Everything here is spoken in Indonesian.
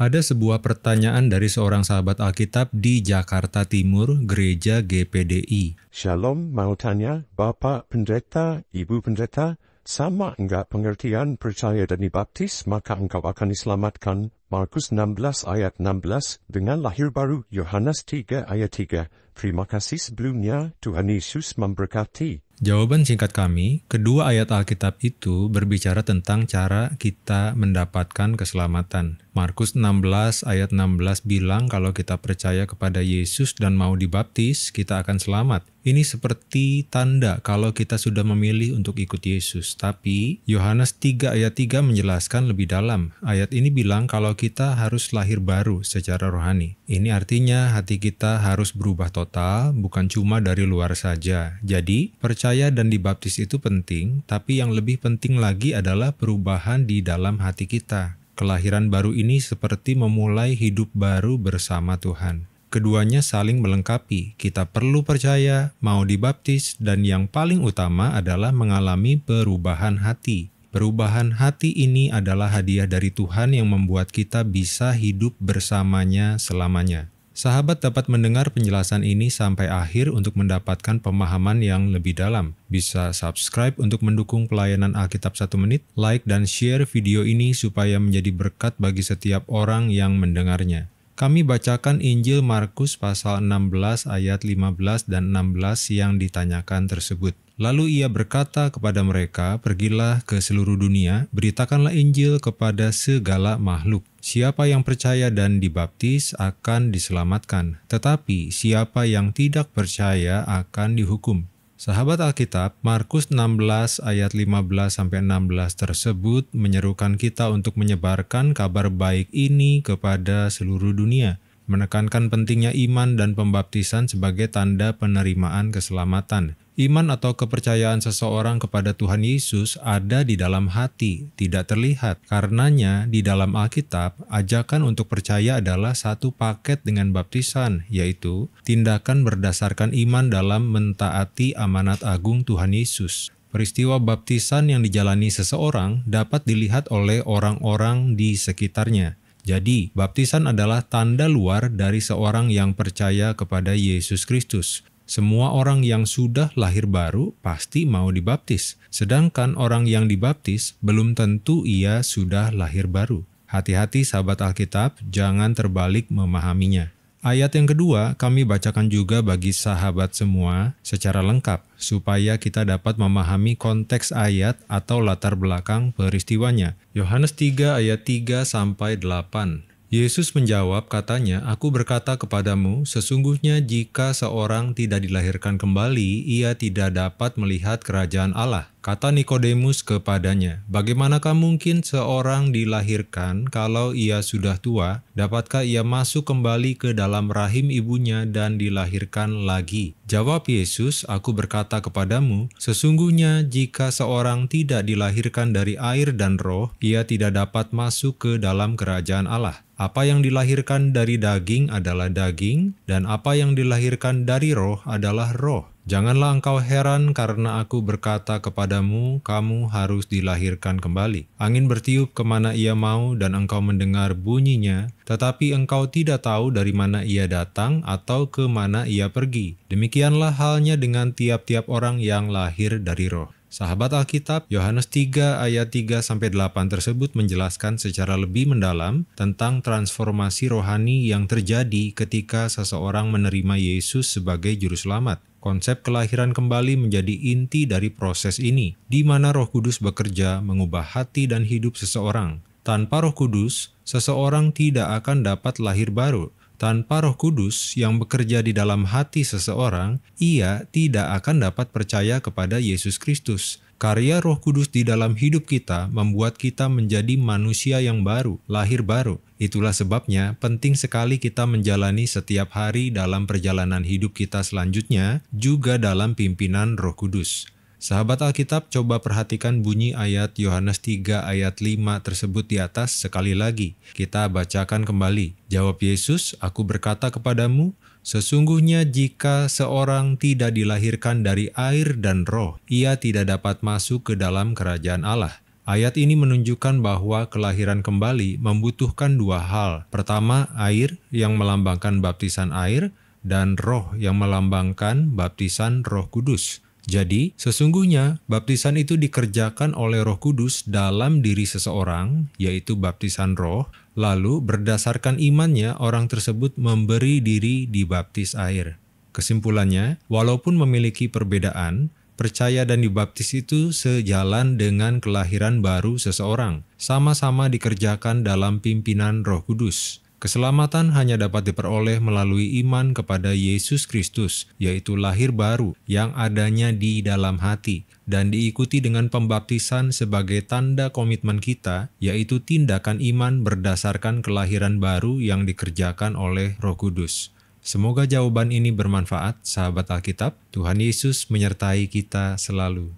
Ada sebuah pertanyaan dari seorang sahabat Alkitab di Jakarta Timur, Gereja GPDI. Shalom, mau tanya, Bapak Pendeta, Ibu Pendeta, sama enggak pengertian percaya dan dibaptis maka engkau akan diselamatkan. Markus 16 ayat 16 dengan lahir baru Yohanes 3 ayat 3. Terima kasih sebelumnya, Tuhan Yesus memberkati. Jawaban singkat kami, kedua ayat Alkitab itu berbicara tentang cara kita mendapatkan keselamatan. Markus 16 ayat 16 bilang kalau kita percaya kepada Yesus dan mau dibaptis, kita akan selamat. Ini seperti tanda kalau kita sudah memilih untuk ikut Yesus. Tapi Yohanes 3 ayat 3 menjelaskan lebih dalam. Ayat ini bilang kalau kita harus lahir baru secara rohani. Ini artinya hati kita harus berubah total, bukan cuma dari luar saja. Jadi, percaya percaya dan dibaptis itu penting, tapi yang lebih penting lagi adalah perubahan di dalam hati kita. Kelahiran baru ini seperti memulai hidup baru bersama Tuhan. Keduanya saling melengkapi. Kita perlu percaya, mau dibaptis, dan yang paling utama adalah mengalami perubahan hati. Perubahan hati ini adalah hadiah dari Tuhan yang membuat kita bisa hidup bersamanya selamanya. Sahabat dapat mendengar penjelasan ini sampai akhir untuk mendapatkan pemahaman yang lebih dalam. Bisa subscribe untuk mendukung pelayanan Alkitab satu menit, like dan share video ini supaya menjadi berkat bagi setiap orang yang mendengarnya. Kami bacakan Injil Markus pasal 16 ayat 15 dan 16 yang ditanyakan tersebut. Lalu ia berkata kepada mereka, "Pergilah ke seluruh dunia, beritakanlah Injil kepada segala makhluk. Siapa yang percaya dan dibaptis akan diselamatkan, tetapi siapa yang tidak percaya akan dihukum." Sahabat Alkitab, Markus 16 ayat 15 16 tersebut menyerukan kita untuk menyebarkan kabar baik ini kepada seluruh dunia menekankan pentingnya iman dan pembaptisan sebagai tanda penerimaan keselamatan. Iman atau kepercayaan seseorang kepada Tuhan Yesus ada di dalam hati, tidak terlihat. Karenanya, di dalam Alkitab, ajakan untuk percaya adalah satu paket dengan baptisan, yaitu tindakan berdasarkan iman dalam mentaati amanat agung Tuhan Yesus. Peristiwa baptisan yang dijalani seseorang dapat dilihat oleh orang-orang di sekitarnya. Jadi, baptisan adalah tanda luar dari seorang yang percaya kepada Yesus Kristus. Semua orang yang sudah lahir baru pasti mau dibaptis, sedangkan orang yang dibaptis belum tentu ia sudah lahir baru. Hati-hati, sahabat Alkitab, jangan terbalik memahaminya. Ayat yang kedua kami bacakan juga bagi sahabat semua secara lengkap supaya kita dapat memahami konteks ayat atau latar belakang peristiwanya. Yohanes 3 ayat 3 sampai 8. Yesus menjawab katanya, "Aku berkata kepadamu, sesungguhnya jika seorang tidak dilahirkan kembali, ia tidak dapat melihat kerajaan Allah." Kata Nikodemus kepadanya, "Bagaimanakah mungkin seorang dilahirkan kalau ia sudah tua? Dapatkah ia masuk kembali ke dalam rahim ibunya dan dilahirkan lagi?" Jawab Yesus, "Aku berkata kepadamu, sesungguhnya jika seorang tidak dilahirkan dari air dan roh, ia tidak dapat masuk ke dalam kerajaan Allah." Apa yang dilahirkan dari daging adalah daging, dan apa yang dilahirkan dari roh adalah roh. Janganlah engkau heran karena aku berkata kepadamu, kamu harus dilahirkan kembali. Angin bertiup kemana ia mau dan engkau mendengar bunyinya, tetapi engkau tidak tahu dari mana ia datang atau kemana ia pergi. Demikianlah halnya dengan tiap-tiap orang yang lahir dari roh. Sahabat Alkitab, Yohanes 3 ayat 3 sampai 8 tersebut menjelaskan secara lebih mendalam tentang transformasi rohani yang terjadi ketika seseorang menerima Yesus sebagai juru selamat. Konsep kelahiran kembali menjadi inti dari proses ini, di mana Roh Kudus bekerja mengubah hati dan hidup seseorang. Tanpa Roh Kudus, seseorang tidak akan dapat lahir baru, tanpa Roh Kudus yang bekerja di dalam hati seseorang, ia tidak akan dapat percaya kepada Yesus Kristus. Karya Roh Kudus di dalam hidup kita membuat kita menjadi manusia yang baru, lahir baru. Itulah sebabnya penting sekali kita menjalani setiap hari dalam perjalanan hidup kita selanjutnya, juga dalam pimpinan Roh Kudus. Sahabat Alkitab, coba perhatikan bunyi ayat Yohanes 3 ayat 5 tersebut di atas sekali lagi. Kita bacakan kembali. Jawab Yesus, aku berkata kepadamu, sesungguhnya jika seorang tidak dilahirkan dari air dan roh, ia tidak dapat masuk ke dalam kerajaan Allah. Ayat ini menunjukkan bahwa kelahiran kembali membutuhkan dua hal. Pertama, air yang melambangkan baptisan air, dan roh yang melambangkan baptisan roh kudus. Jadi, sesungguhnya baptisan itu dikerjakan oleh Roh Kudus dalam diri seseorang, yaitu baptisan roh, lalu berdasarkan imannya orang tersebut memberi diri di baptis air. Kesimpulannya, walaupun memiliki perbedaan, percaya dan dibaptis itu sejalan dengan kelahiran baru seseorang, sama-sama dikerjakan dalam pimpinan Roh Kudus. Keselamatan hanya dapat diperoleh melalui iman kepada Yesus Kristus, yaitu lahir baru yang adanya di dalam hati, dan diikuti dengan pembaptisan sebagai tanda komitmen kita, yaitu tindakan iman berdasarkan kelahiran baru yang dikerjakan oleh Roh Kudus. Semoga jawaban ini bermanfaat, sahabat Alkitab. Tuhan Yesus menyertai kita selalu.